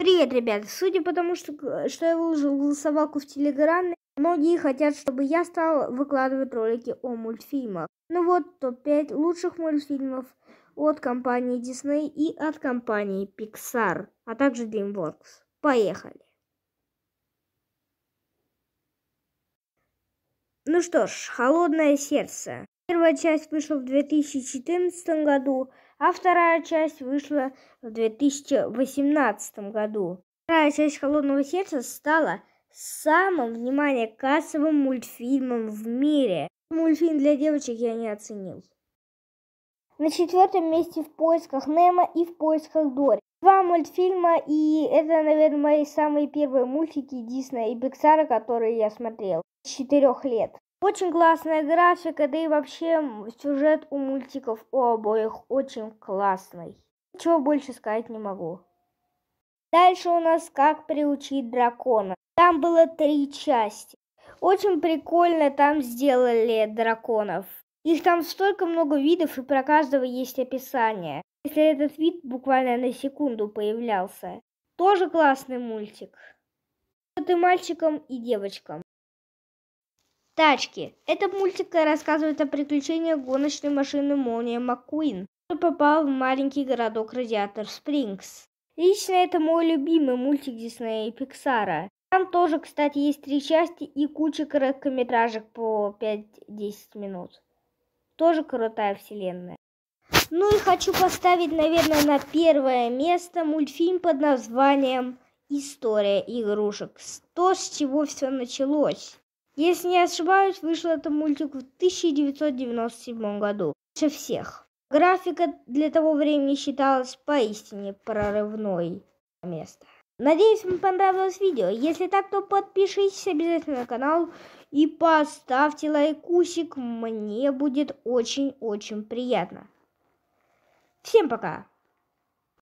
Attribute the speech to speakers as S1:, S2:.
S1: Привет, ребята! Судя по тому, что, э, что я выложил голосовалку в Телеграме, многие хотят, чтобы я стал выкладывать ролики о мультфильмах. Ну вот, топ-5 лучших мультфильмов от компании Disney и от компании Pixar, а также DreamWorks. Поехали! Ну что ж, «Холодное сердце». Первая часть вышла в 2014 году, а вторая часть вышла в 2018 году. Вторая часть «Холодного сердца» стала самым, внимание, кассовым мультфильмом в мире. Мультфильм для девочек я не оценил. На четвертом месте в поисках Немо и в поисках Дори. Два мультфильма, и это, наверное, мои самые первые мультики Диснея и Пиксара, которые я смотрел с четырех лет. Очень классная графика, да и вообще сюжет у мультиков у обоих очень классный. Ничего больше сказать не могу. Дальше у нас «Как приучить дракона». Там было три части. Очень прикольно там сделали драконов. Их там столько много видов, и про каждого есть описание. Если этот вид буквально на секунду появлялся. Тоже классный мультик. Это и мальчикам, и девочкам. Тачки. Этот мультик рассказывает о приключениях гоночной машины Молния Маккуин, который попал в маленький городок Радиатор Спрингс. Лично это мой любимый мультик Диснея и Пиксара. Там тоже, кстати, есть три части и куча короткометражек по 5-10 минут. Тоже крутая вселенная. Ну и хочу поставить, наверное, на первое место мультфильм под названием «История игрушек». То, с чего все началось. Если не ошибаюсь, вышел этот мультик в 1997 году. Лучше всех. Графика для того времени считалась поистине прорывной место. Надеюсь, вам понравилось видео. Если так, то подпишитесь обязательно на канал и поставьте лайкусик. Мне будет очень-очень приятно. Всем пока!